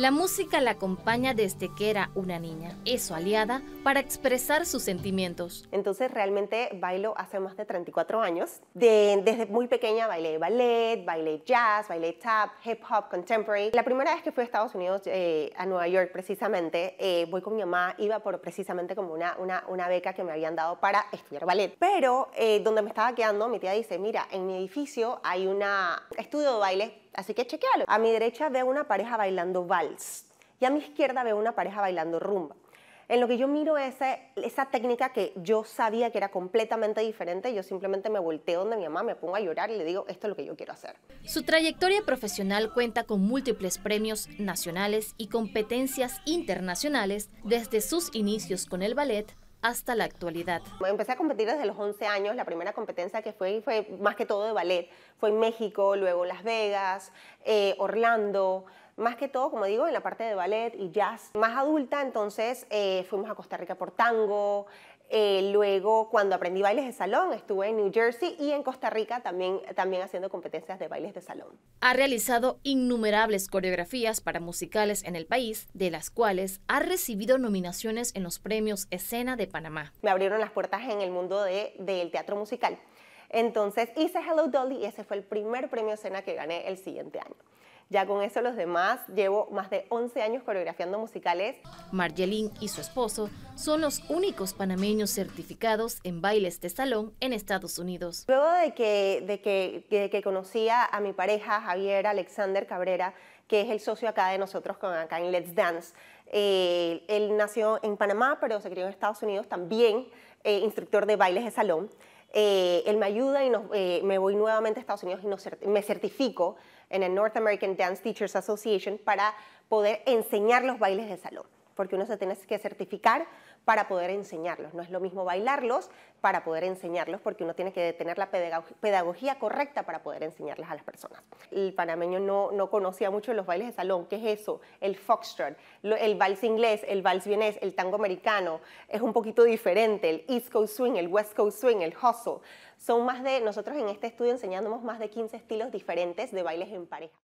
La música la acompaña desde que era una niña, es su aliada para expresar sus sentimientos. Entonces realmente bailo hace más de 34 años. desde muy pequeña bailé ballet, bailé jazz, bailé tap, hip hop, contemporary. La primera vez que fui a Estados Unidos, eh, a Nueva York precisamente, eh, voy con mi mamá, iba por precisamente como una, una, una beca que me habían dado para estudiar ballet. Pero eh, donde me estaba quedando, mi tía dice, mira, en mi edificio hay un estudio de baile Así que chequealo. A mi derecha veo una pareja bailando vals y a mi izquierda veo una pareja bailando rumba. En lo que yo miro es esa técnica que yo sabía que era completamente diferente, yo simplemente me volteo donde mi mamá, me pongo a llorar y le digo, esto es lo que yo quiero hacer. Su trayectoria profesional cuenta con múltiples premios nacionales y competencias internacionales desde sus inicios con el ballet hasta la actualidad. Empecé a competir desde los 11 años, la primera competencia que fue, fue más que todo de ballet, fue en México, luego Las Vegas, eh, Orlando, más que todo, como digo, en la parte de ballet y jazz. Más adulta, entonces eh, fuimos a Costa Rica por tango, eh, luego, cuando aprendí bailes de salón, estuve en New Jersey y en Costa Rica también, también haciendo competencias de bailes de salón. Ha realizado innumerables coreografías para musicales en el país, de las cuales ha recibido nominaciones en los premios Escena de Panamá. Me abrieron las puertas en el mundo del teatro musical. Entonces hice Hello Dolly y ese fue el primer premio Escena que gané el siguiente año. Ya con eso los demás, llevo más de 11 años coreografiando musicales. Margelín y su esposo son los únicos panameños certificados en bailes de salón en Estados Unidos. Luego de que, de que, conocía a mi pareja, Javier Alexander Cabrera, que es el socio acá de nosotros con, acá en Let's Dance, eh, él nació en Panamá, pero se crió en Estados Unidos también, eh, instructor de bailes de salón. Eh, él me ayuda y eh, me voy nuevamente a Estados Unidos y me certifico en el North American Dance Teachers Association para poder enseñar los bailes de salón porque uno se tiene que certificar para poder enseñarlos. No es lo mismo bailarlos para poder enseñarlos, porque uno tiene que tener la pedagogía correcta para poder enseñarlas a las personas. El panameño no, conocía mucho los bailes de salón. ¿Qué es eso? El foxtrot, el vals inglés, el vals vienés, el tango americano. Es un poquito diferente. El East Coast Swing, el West Coast Swing, el hustle. Son más de, nosotros en este estudio enseñamos más de 15 estilos diferentes de bailes en pareja.